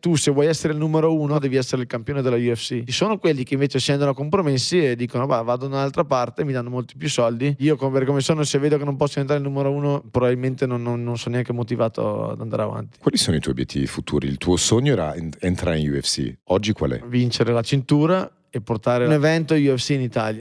tu se vuoi essere il numero uno devi essere il campione della UFC. Ci sono quelli che invece scendono compromessi e dicono bah, vado da un'altra parte, mi danno molti più soldi. Io per come sono se vedo che non posso diventare il numero uno probabilmente non, non, non, sono neanche motivato ad andare avanti. Quali sono i tuoi obiettivi futuri? Il tuo sogno era entrare in UFC, oggi qual è? Vincere la cintura e portare un evento UFC in Italia.